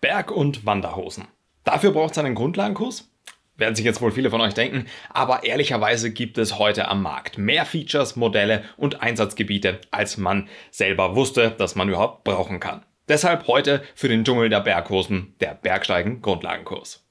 Berg- und Wanderhosen. Dafür braucht es einen Grundlagenkurs. Werden sich jetzt wohl viele von euch denken, aber ehrlicherweise gibt es heute am Markt mehr Features, Modelle und Einsatzgebiete, als man selber wusste, dass man überhaupt brauchen kann. Deshalb heute für den Dschungel der Berghosen der Bergsteigen Grundlagenkurs.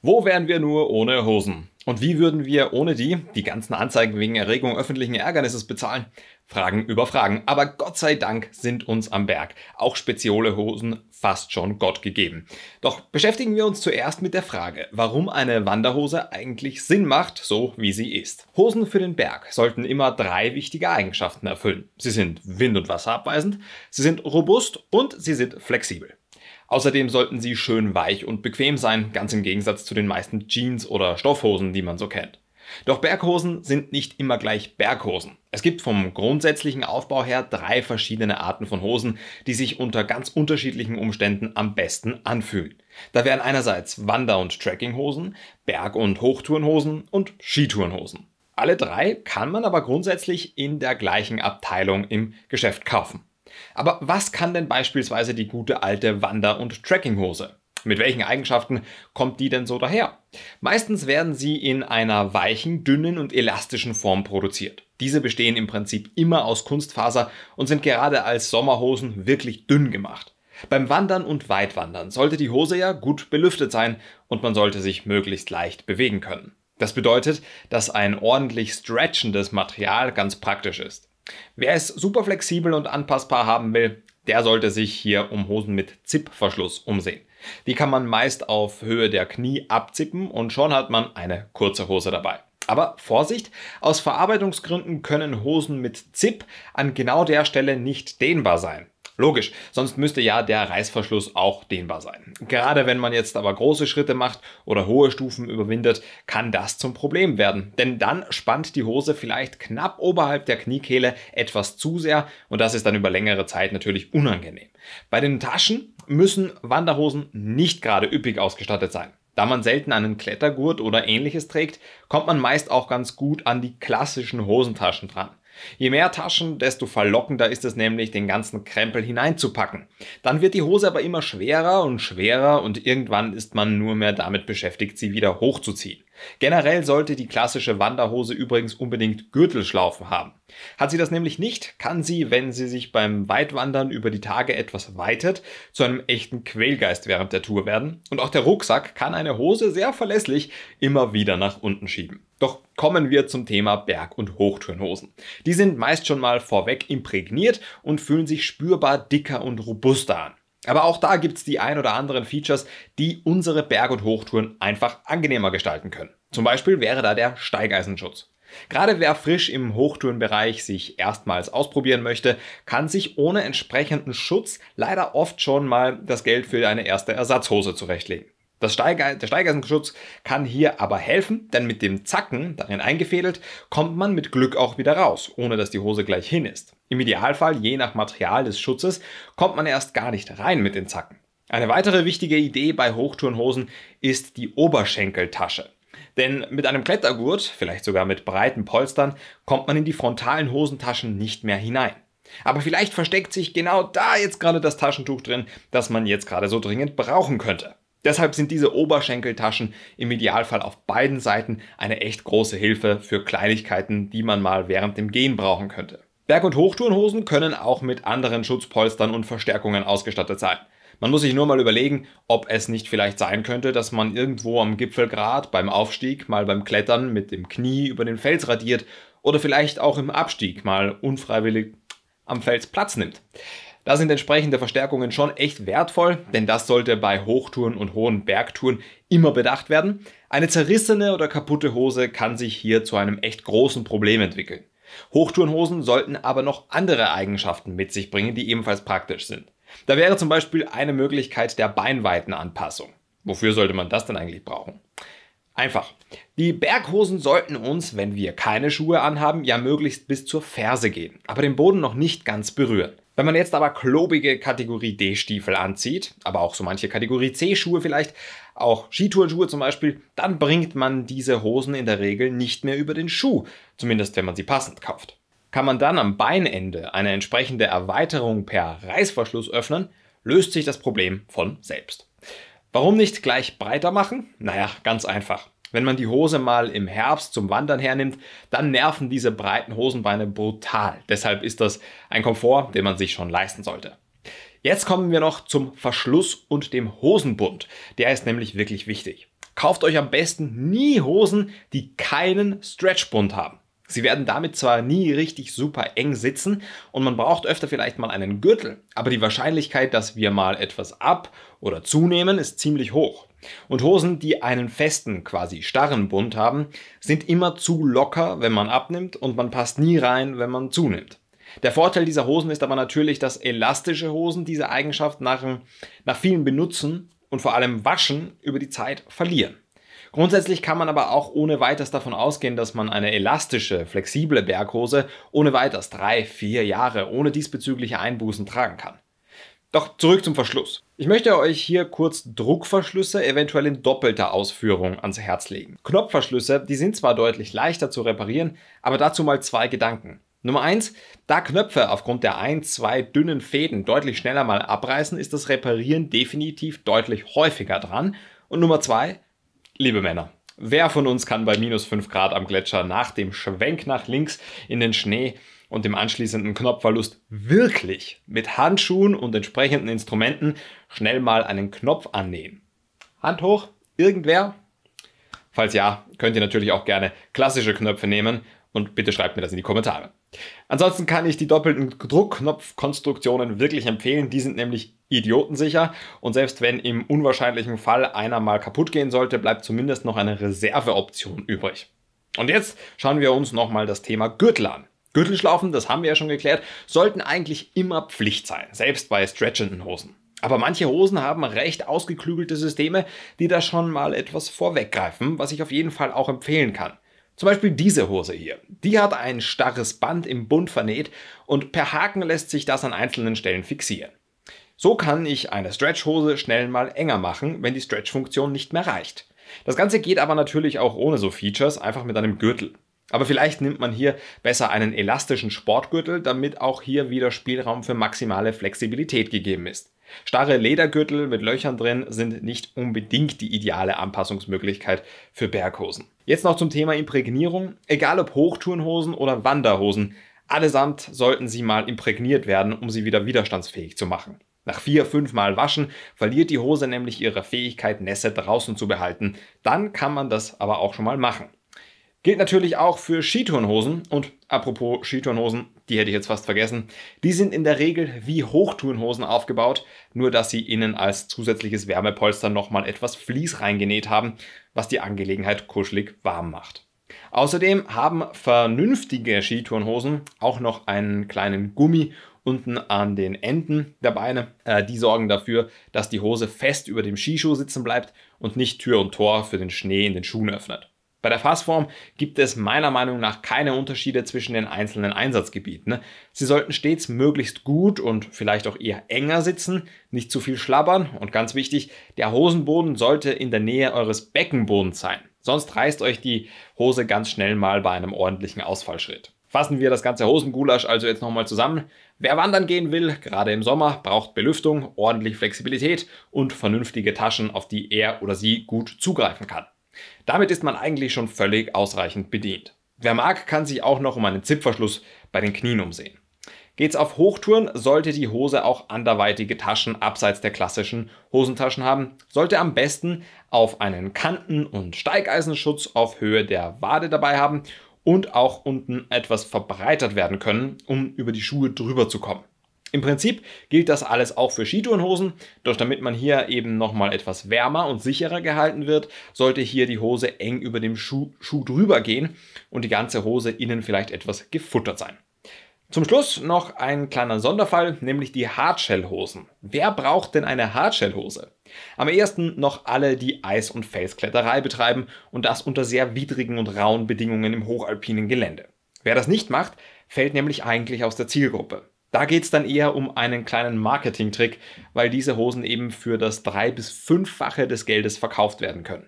Wo wären wir nur ohne Hosen? Und wie würden wir ohne die die ganzen Anzeigen wegen Erregung öffentlichen Ärgernisses bezahlen? Fragen über Fragen. Aber Gott sei Dank sind uns am Berg auch spezielle Hosen fast schon Gott gegeben. Doch beschäftigen wir uns zuerst mit der Frage, warum eine Wanderhose eigentlich Sinn macht, so wie sie ist. Hosen für den Berg sollten immer drei wichtige Eigenschaften erfüllen. Sie sind wind- und wasserabweisend, sie sind robust und sie sind flexibel. Außerdem sollten sie schön weich und bequem sein, ganz im Gegensatz zu den meisten Jeans oder Stoffhosen, die man so kennt. Doch Berghosen sind nicht immer gleich Berghosen. Es gibt vom grundsätzlichen Aufbau her drei verschiedene Arten von Hosen, die sich unter ganz unterschiedlichen Umständen am besten anfühlen. Da wären einerseits Wander- und Trekkinghosen, Berg- und Hochtourenhosen und Skitourenhosen. Alle drei kann man aber grundsätzlich in der gleichen Abteilung im Geschäft kaufen. Aber was kann denn beispielsweise die gute alte Wander- und Trekkinghose? Mit welchen Eigenschaften kommt die denn so daher? Meistens werden sie in einer weichen, dünnen und elastischen Form produziert. Diese bestehen im Prinzip immer aus Kunstfaser und sind gerade als Sommerhosen wirklich dünn gemacht. Beim Wandern und Weitwandern sollte die Hose ja gut belüftet sein und man sollte sich möglichst leicht bewegen können. Das bedeutet, dass ein ordentlich stretchendes Material ganz praktisch ist. Wer es super flexibel und anpassbar haben will, der sollte sich hier um Hosen mit Zipverschluss umsehen. Die kann man meist auf Höhe der Knie abzippen und schon hat man eine kurze Hose dabei. Aber Vorsicht, aus Verarbeitungsgründen können Hosen mit Zip an genau der Stelle nicht dehnbar sein. Logisch, sonst müsste ja der Reißverschluss auch dehnbar sein. Gerade wenn man jetzt aber große Schritte macht oder hohe Stufen überwindet, kann das zum Problem werden. Denn dann spannt die Hose vielleicht knapp oberhalb der Kniekehle etwas zu sehr und das ist dann über längere Zeit natürlich unangenehm. Bei den Taschen müssen Wanderhosen nicht gerade üppig ausgestattet sein. Da man selten einen Klettergurt oder ähnliches trägt, kommt man meist auch ganz gut an die klassischen Hosentaschen dran. Je mehr Taschen, desto verlockender ist es nämlich, den ganzen Krempel hineinzupacken. Dann wird die Hose aber immer schwerer und schwerer und irgendwann ist man nur mehr damit beschäftigt, sie wieder hochzuziehen. Generell sollte die klassische Wanderhose übrigens unbedingt Gürtelschlaufen haben. Hat sie das nämlich nicht, kann sie, wenn sie sich beim Weitwandern über die Tage etwas weitet, zu einem echten Quälgeist während der Tour werden. Und auch der Rucksack kann eine Hose sehr verlässlich immer wieder nach unten schieben. Doch kommen wir zum Thema Berg- und Hochtürnhosen. Die sind meist schon mal vorweg imprägniert und fühlen sich spürbar dicker und robuster an. Aber auch da gibt es die ein oder anderen Features, die unsere Berg- und Hochtouren einfach angenehmer gestalten können. Zum Beispiel wäre da der Steigeisenschutz. Gerade wer frisch im Hochtourenbereich sich erstmals ausprobieren möchte, kann sich ohne entsprechenden Schutz leider oft schon mal das Geld für eine erste Ersatzhose zurechtlegen. Das Steiger, der Steigersenschutz kann hier aber helfen, denn mit dem Zacken, darin eingefädelt, kommt man mit Glück auch wieder raus, ohne dass die Hose gleich hin ist. Im Idealfall, je nach Material des Schutzes, kommt man erst gar nicht rein mit den Zacken. Eine weitere wichtige Idee bei Hochturnhosen ist die Oberschenkeltasche. Denn mit einem Klettergurt, vielleicht sogar mit breiten Polstern, kommt man in die frontalen Hosentaschen nicht mehr hinein. Aber vielleicht versteckt sich genau da jetzt gerade das Taschentuch drin, das man jetzt gerade so dringend brauchen könnte. Deshalb sind diese Oberschenkeltaschen im Idealfall auf beiden Seiten eine echt große Hilfe für Kleinigkeiten, die man mal während dem Gehen brauchen könnte. Berg- und Hochtourenhosen können auch mit anderen Schutzpolstern und Verstärkungen ausgestattet sein. Man muss sich nur mal überlegen, ob es nicht vielleicht sein könnte, dass man irgendwo am Gipfelgrat beim Aufstieg mal beim Klettern mit dem Knie über den Fels radiert oder vielleicht auch im Abstieg mal unfreiwillig am Fels Platz nimmt. Da sind entsprechende Verstärkungen schon echt wertvoll, denn das sollte bei Hochtouren und hohen Bergtouren immer bedacht werden. Eine zerrissene oder kaputte Hose kann sich hier zu einem echt großen Problem entwickeln. Hochtourenhosen sollten aber noch andere Eigenschaften mit sich bringen, die ebenfalls praktisch sind. Da wäre zum Beispiel eine Möglichkeit der Beinweitenanpassung. Wofür sollte man das denn eigentlich brauchen? Einfach. Die Berghosen sollten uns, wenn wir keine Schuhe anhaben, ja möglichst bis zur Ferse gehen, aber den Boden noch nicht ganz berühren. Wenn man jetzt aber klobige Kategorie D-Stiefel anzieht, aber auch so manche Kategorie C-Schuhe vielleicht, auch Skitourenschuhe zum Beispiel, dann bringt man diese Hosen in der Regel nicht mehr über den Schuh, zumindest wenn man sie passend kauft. Kann man dann am Beinende eine entsprechende Erweiterung per Reißverschluss öffnen, löst sich das Problem von selbst. Warum nicht gleich breiter machen? Naja, ganz einfach. Wenn man die Hose mal im Herbst zum Wandern hernimmt, dann nerven diese breiten Hosenbeine brutal. Deshalb ist das ein Komfort, den man sich schon leisten sollte. Jetzt kommen wir noch zum Verschluss und dem Hosenbund. Der ist nämlich wirklich wichtig. Kauft euch am besten nie Hosen, die keinen Stretchbund haben. Sie werden damit zwar nie richtig super eng sitzen und man braucht öfter vielleicht mal einen Gürtel, aber die Wahrscheinlichkeit, dass wir mal etwas ab- oder zunehmen, ist ziemlich hoch. Und Hosen, die einen festen, quasi starren Bund haben, sind immer zu locker, wenn man abnimmt und man passt nie rein, wenn man zunimmt. Der Vorteil dieser Hosen ist aber natürlich, dass elastische Hosen diese Eigenschaft nach, nach vielen Benutzen und vor allem Waschen über die Zeit verlieren. Grundsätzlich kann man aber auch ohne weiteres davon ausgehen, dass man eine elastische, flexible Berghose ohne weiteres drei, vier Jahre ohne diesbezügliche Einbußen tragen kann. Doch zurück zum Verschluss. Ich möchte euch hier kurz Druckverschlüsse eventuell in doppelter Ausführung ans Herz legen. Knopfverschlüsse, die sind zwar deutlich leichter zu reparieren, aber dazu mal zwei Gedanken. Nummer eins: da Knöpfe aufgrund der ein, zwei dünnen Fäden deutlich schneller mal abreißen, ist das Reparieren definitiv deutlich häufiger dran. Und Nummer zwei: liebe Männer, Wer von uns kann bei minus 5 Grad am Gletscher nach dem Schwenk nach links in den Schnee und dem anschließenden Knopfverlust wirklich mit Handschuhen und entsprechenden Instrumenten schnell mal einen Knopf annähen? Hand hoch, irgendwer? Falls ja, könnt ihr natürlich auch gerne klassische Knöpfe nehmen und bitte schreibt mir das in die Kommentare. Ansonsten kann ich die doppelten Druckknopfkonstruktionen wirklich empfehlen. Die sind nämlich idiotensicher und selbst wenn im unwahrscheinlichen Fall einer mal kaputt gehen sollte, bleibt zumindest noch eine Reserveoption übrig. Und jetzt schauen wir uns nochmal das Thema Gürtel an. Gürtelschlaufen, das haben wir ja schon geklärt, sollten eigentlich immer Pflicht sein, selbst bei stretchenden Hosen. Aber manche Hosen haben recht ausgeklügelte Systeme, die da schon mal etwas vorweggreifen, was ich auf jeden Fall auch empfehlen kann. Zum Beispiel diese Hose hier. Die hat ein starres Band im Bund vernäht und per Haken lässt sich das an einzelnen Stellen fixieren. So kann ich eine Stretchhose schnell mal enger machen, wenn die Stretch-Funktion nicht mehr reicht. Das Ganze geht aber natürlich auch ohne so Features, einfach mit einem Gürtel. Aber vielleicht nimmt man hier besser einen elastischen Sportgürtel, damit auch hier wieder Spielraum für maximale Flexibilität gegeben ist. Starre Ledergürtel mit Löchern drin sind nicht unbedingt die ideale Anpassungsmöglichkeit für Berghosen. Jetzt noch zum Thema Imprägnierung. Egal ob Hochtourenhosen oder Wanderhosen, allesamt sollten sie mal imprägniert werden, um sie wieder widerstandsfähig zu machen. Nach vier, fünf Mal waschen verliert die Hose nämlich ihre Fähigkeit, Nässe draußen zu behalten. Dann kann man das aber auch schon mal machen. Gilt natürlich auch für Skiturnhosen. Und apropos Skiturnhosen, die hätte ich jetzt fast vergessen. Die sind in der Regel wie Hochturnhosen aufgebaut, nur dass sie innen als zusätzliches Wärmepolster nochmal etwas Vlies reingenäht haben, was die Angelegenheit kuschelig warm macht. Außerdem haben vernünftige Skiturnhosen auch noch einen kleinen Gummi unten an den Enden der Beine. Äh, die sorgen dafür, dass die Hose fest über dem Skischuh sitzen bleibt und nicht Tür und Tor für den Schnee in den Schuhen öffnet. Bei der Fassform gibt es meiner Meinung nach keine Unterschiede zwischen den einzelnen Einsatzgebieten. Ne? Sie sollten stets möglichst gut und vielleicht auch eher enger sitzen, nicht zu viel schlabbern und ganz wichtig, der Hosenboden sollte in der Nähe eures Beckenbodens sein. Sonst reißt euch die Hose ganz schnell mal bei einem ordentlichen Ausfallschritt. Fassen wir das ganze Hosengulasch also jetzt nochmal zusammen. Wer wandern gehen will, gerade im Sommer, braucht Belüftung, ordentlich Flexibilität und vernünftige Taschen, auf die er oder sie gut zugreifen kann. Damit ist man eigentlich schon völlig ausreichend bedient. Wer mag, kann sich auch noch um einen Zipverschluss bei den Knien umsehen. Geht's auf Hochtouren, sollte die Hose auch anderweitige Taschen abseits der klassischen Hosentaschen haben, sollte am besten auf einen Kanten- und Steigeisenschutz auf Höhe der Wade dabei haben und auch unten etwas verbreitert werden können, um über die Schuhe drüber zu kommen. Im Prinzip gilt das alles auch für Skitourenhosen, doch damit man hier eben nochmal etwas wärmer und sicherer gehalten wird, sollte hier die Hose eng über dem Schuh, Schuh drüber gehen und die ganze Hose innen vielleicht etwas gefuttert sein. Zum Schluss noch ein kleiner Sonderfall, nämlich die Hardshell-Hosen. Wer braucht denn eine Hardshell-Hose? Am ehesten noch alle, die Eis- und Felskletterei betreiben und das unter sehr widrigen und rauen Bedingungen im hochalpinen Gelände. Wer das nicht macht, fällt nämlich eigentlich aus der Zielgruppe. Da geht es dann eher um einen kleinen Marketing-Trick, weil diese Hosen eben für das drei- bis fünffache des Geldes verkauft werden können.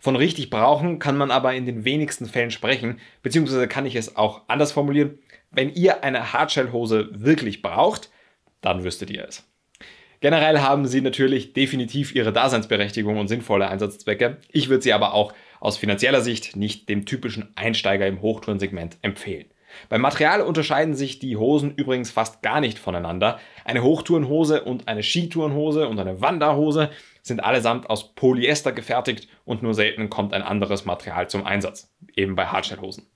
Von richtig brauchen kann man aber in den wenigsten Fällen sprechen, beziehungsweise kann ich es auch anders formulieren. Wenn ihr eine Hardshell-Hose wirklich braucht, dann wüsstet ihr es. Generell haben sie natürlich definitiv ihre Daseinsberechtigung und sinnvolle Einsatzzwecke. Ich würde sie aber auch aus finanzieller Sicht nicht dem typischen Einsteiger im Hochtourensegment empfehlen. Beim Material unterscheiden sich die Hosen übrigens fast gar nicht voneinander. Eine Hochtourenhose und eine Skitourenhose und eine Wanderhose sind allesamt aus Polyester gefertigt und nur selten kommt ein anderes Material zum Einsatz, eben bei Hardshellhosen.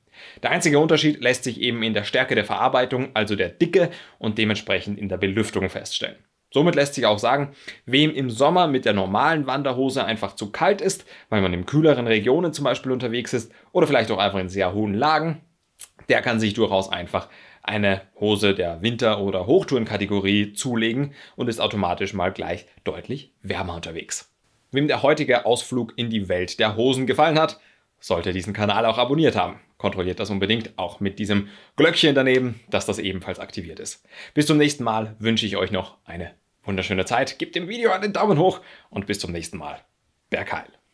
Der einzige Unterschied lässt sich eben in der Stärke der Verarbeitung, also der Dicke und dementsprechend in der Belüftung feststellen. Somit lässt sich auch sagen, wem im Sommer mit der normalen Wanderhose einfach zu kalt ist, weil man in kühleren Regionen zum Beispiel unterwegs ist oder vielleicht auch einfach in sehr hohen Lagen, der kann sich durchaus einfach eine Hose der Winter- oder Hochtourenkategorie zulegen und ist automatisch mal gleich deutlich wärmer unterwegs. Wem der heutige Ausflug in die Welt der Hosen gefallen hat, sollte diesen Kanal auch abonniert haben. Kontrolliert das unbedingt, auch mit diesem Glöckchen daneben, dass das ebenfalls aktiviert ist. Bis zum nächsten Mal wünsche ich euch noch eine wunderschöne Zeit. Gebt dem Video einen Daumen hoch und bis zum nächsten Mal. Bergheil.